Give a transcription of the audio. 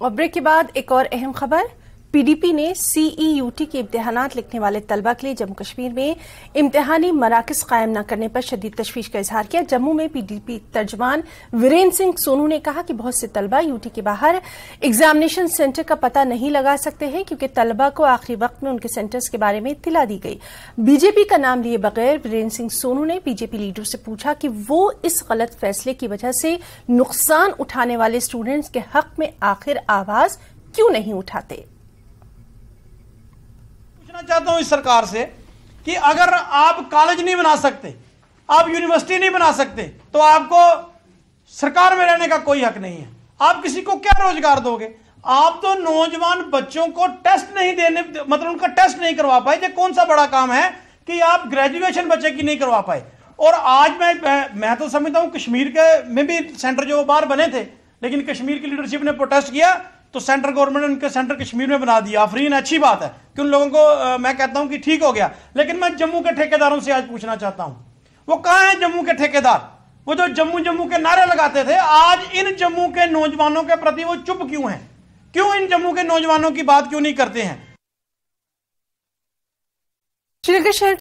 और ब्रेक के बाद एक और अहम खबर पीडीपी ने सीईयूटी e के इम्तहान लिखने वाले तलबा के लिए जम्मू कश्मीर में इम्तहानी मराकज कायम न करने पर शदीद तशवीश का इजहार किया जम्मू में पीडीपी तर्जमान वीरेन्द्र सिंह सोनू ने कहा कि बहुत से तलबा यूटी के बाहर एग्जामिनेशन सेंटर का पता नहीं लगा सकते हैं क्योंकि तलबा को आखिरी वक्त में उनके सेंटर्स के बारे में इतला दी गई बीजेपी का नाम लिए बगैर वीरेन्द्र सिंह सोनू ने बीजेपी लीडर से पूछा कि वो इस गलत फैसले की वजह से नुकसान उठाने वाले स्टूडेंट्स के हक में आखिर आवाज क्यों नहीं उठाते चाहता हूँ इस सरकार से कि अगर आप कॉलेज नहीं बना सकते आप यूनिवर्सिटी नहीं बना सकते तो आपको सरकार में रहने का कोई हक नहीं है आप किसी को क्या रोजगार दोगे आप तो नौजवान बच्चों को टेस्ट नहीं देने मतलब उनका टेस्ट नहीं करवा पाए ये कौन सा बड़ा काम है कि आप ग्रेजुएशन बच्चे की नहीं करवा पाए और आज मैं मैं तो समझता हूं कश्मीर के में भी सेंटर जो बाहर बने थे लेकिन कश्मीर की लीडरशिप ने प्रोटेस्ट किया तो सेंट्रल गवर्नमेंट ने उनके सेंटर कश्मीर में बना दिया आफरीन अच्छी बात है कि उन लोगों को आ, मैं कहता हूं कि ठीक हो गया लेकिन मैं जम्मू के ठेकेदारों से आज पूछना चाहता हूं वो कहाँ है जम्मू के ठेकेदार वो जो जम्मू जम्मू के नारे लगाते थे आज इन जम्मू के नौजवानों के प्रति वो चुप क्यों है क्यों इन जम्मू के नौजवानों की बात क्यों नहीं करते हैं श्रीनगर शहर